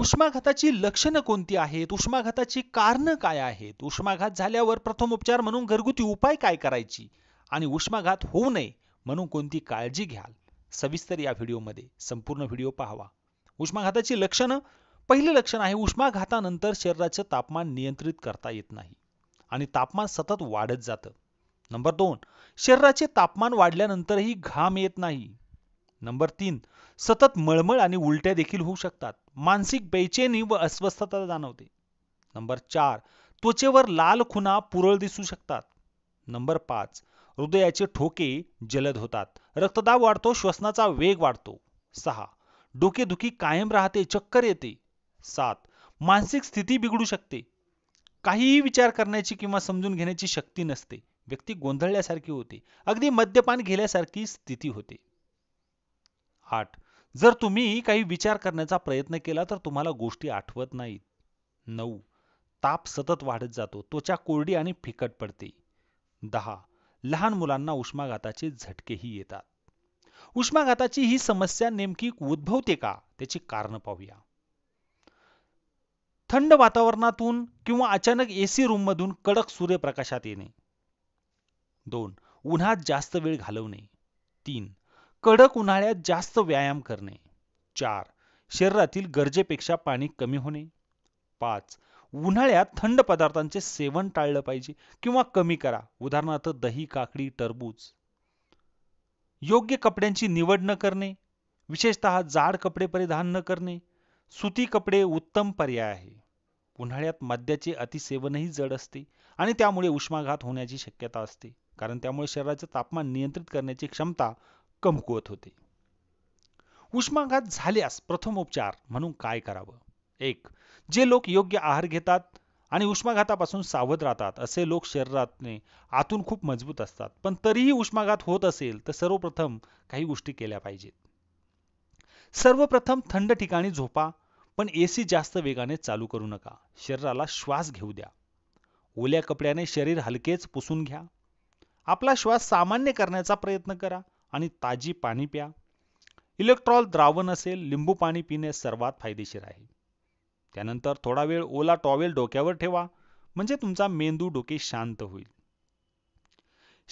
उष्माघाताची लक्षणं कोणती आहेत उष्माघाताची कारणं काय आहेत उष्माघात झाल्यावर प्रथम उपचार म्हणून घरगुती उपाय काय करायची आणि उष्माघात होऊ नये म्हणून कोणती काळजी घ्याल सविस्तर या व्हिडिओमध्ये संपूर्ण व्हिडिओ पाहावा उष्माघाताची लक्षणं पहिलं लक्षण आहे उष्माघातानंतर शरीराचं तापमान नियंत्रित करता येत नाही आणि तापमान सतत वाढत जातं नंबर दोन शरीराचे तापमान वाढल्यानंतरही घाम येत नाही नंबर तीन सतत मळमळ आणि उलट्या देखील होऊ शकतात मानसिक बेचैनी व अस्वस्थता जाणवते नंबर चार त्वचेवर लाल खुना पुरळ दिसू शकतात नंबर पाच हृदयाचे ठोके जलद होतात रक्तदाब वाढतो श्वसनाचा वेग वाढतो सहा डोकेदुखी कायम राहते चक्कर येते सात मानसिक स्थिती बिघडू शकते काहीही विचार करण्याची किंवा समजून घेण्याची शक्ती नसते व्यक्ती गोंधळल्यासारखी होते अगदी मद्यपान घेल्यासारखी स्थिती होते आठ जर तुम्ही काही विचार करण्याचा प्रयत्न केला तर तुम्हाला गोष्टी आठवत नाहीत नऊ ताप सतत वाढत जातो त्वचा कोरडी आणि फिकट पडते दहा लहान मुलांना उष्माघाताचे झटकेही येतात उष्माघाताची ही समस्या नेमकी उद्भवते का त्याची कारण पाहूया थंड वातावरणातून किंवा अचानक एसी रूममधून कडक सूर्यप्रकाशात येणे दोन उन्हात जास्त वेळ घालवणे तीन कडक उन्हाळ्यात जास्त व्यायाम करणे चार शरीरातील गरजेपेक्षा पाणी कमी होणे पाच उन्हाळ्यात थंड पदार्थांचे सेवन टाळलं पाहिजे किंवा कमी करा उदाहरणार्थ दही काकडी टरबूज योग्य कपड्यांची निवड न करणे विशेषतः जाड कपडे परिधान न करणे सुती कपडे उत्तम पर्याय आहे उन्हाळ्यात मद्याचे अतिसेवनही जड असते आणि त्यामुळे उष्माघात होण्याची शक्यता असते कारण त्यामुळे शरीराचे तापमान नियंत्रित करण्याची क्षमता कमकुवत होते उष्माघात झाल्यास प्रथम उपचार म्हणून काय करावं एक जे लोक योग्य आहार घेतात आणि उष्माघातापासून सावध राहतात असे लोक शरीरातने आतून खूप मजबूत असतात पण तरीही उष्माघात होत असेल तर सर्वप्रथम काही गोष्टी केल्या पाहिजेत सर्वप्रथम थंड ठिकाणी झोपा पण एसी जास्त वेगाने चालू करू नका शरीराला श्वास घेऊ द्या ओल्या कपड्याने शरीर हलकेच पुसून घ्या आपला श्वास सामान्य करण्याचा प्रयत्न करा आणि ताजी पाणी प्या इलेक्ट्रॉल द्रावण असेल लिंबू पाणी पिणे सर्वात फायदेशीर आहे त्यानंतर थोडा वेळ ओला टॉवेल डोक्यावर ठेवा म्हणजे तुमचा मेंदू डोके शांत होईल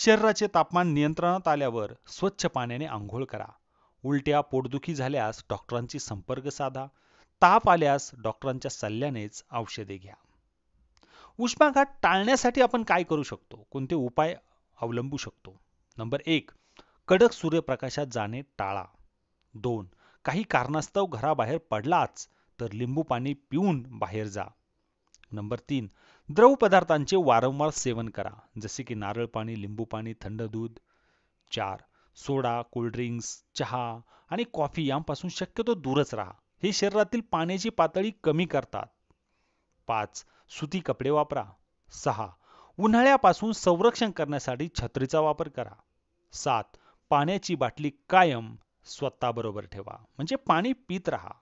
शरीराचे तापमान नियंत्रणात आल्यावर स्वच्छ पाण्याने आंघोळ करा उलट्या पोटदुखी झाल्यास डॉक्टरांची संपर्क साधा ताप आल्यास डॉक्टरांच्या सल्ल्यानेच औषधे घ्या उष्माघात टाळण्यासाठी आपण काय करू शकतो कोणते उपाय अवलंबू शकतो नंबर एक कडक सूर्यप्रकाशात जाणे टाळा दोन काही कारणास्तव घराबाहेर पडलाच तर लिंबू पाणी पिऊन बाहेर जा नंबर तीन द्रव पदार्थांचे वारंवार सेवन करा जसे की नारळ पाणी लिंबू पाणी थंड दूध चार सोडा कोल्ड्रिंक्स चहा आणि कॉफी यांपासून शक्यतो दूरच राहा हे शरीरातील पाण्याची पातळी कमी करतात पाच सुती कपडे वापरा सहा उन्हाळ्यापासून संरक्षण करण्यासाठी छत्रीचा वापर करा सात पाण्याची बाटली कायम स्वतःबरोबर ठेवा म्हणजे पाणी पित राहा